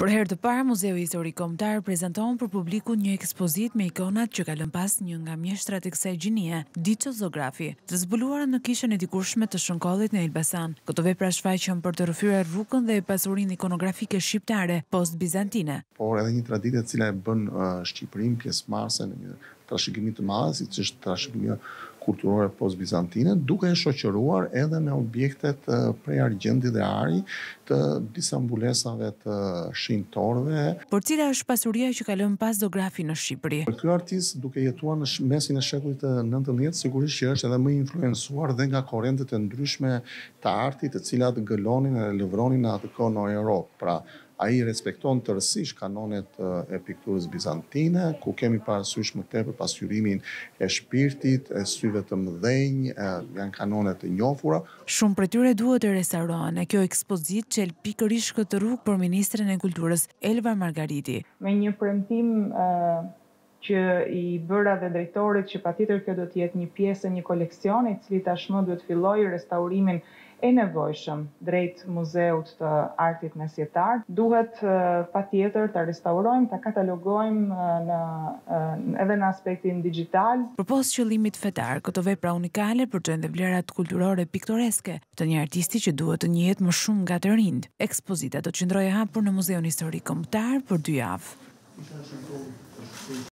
Për herë të parë, Muzeu Histori Komtar prezentohen për publiku një ekspozit me ikonat që kalën pas një nga mjeshtrat e kësaj gjinie, Dicho Zografi, të zbuluara në kishën e dikurshme të shënkollit në Elbasan. Këto vepra shfaqën për të rëfyra rrukën dhe pasurin ikonografike shqiptare post-Bizantine. Por edhe një traditet cila e bën uh, pjesë marse në një trashëgimi të madhe, si që është trashëgimi kulturore post-Bizantine, duke e shoqëruar edhe me objektet prej argjendi dhe ari të disa mbulesave të shintorve. Por cila është pasuria që kalon pas do grafi në Shqipëri? Kjo artist duke jetuar në mesin e shekullit të 19, sigurisht që është edhe më influensuar dhe nga korendet e ndryshme të artit të cilat gëlonin e lëvronin në atë kohë në Europë. Pra, a i respekton të rësish kanonet e pikturës bizantine, ku kemi parësysh më tepër pasyurimin e shpirtit, e syve të mëdhenjë, janë kanonet e njofura. Shumë për tyre duhet e restaurant, e kjo ekspozit që el pikërish këtë rrugë për Ministrën e Kulturës, Elva Margariti. Me një përëntim që i bëra dhe drejtorit që pa tjetër kjo do tjetë një piesë një koleksionit, cili tashmë do të filloj restaurimin e nevojshëm drejt muzeut të artit në sjetar. Duhet pa tjetër të restaurojmë, të katalogojmë në, edhe në aspektin digital. Për që limit fetar, këto vepra unikale për të vlerat kulturore piktoreske të një artisti që duhet të njët më shumë nga të rind. Ekspozita do të qëndroj hapur në Muzeon Historikë Komptar për dy javë.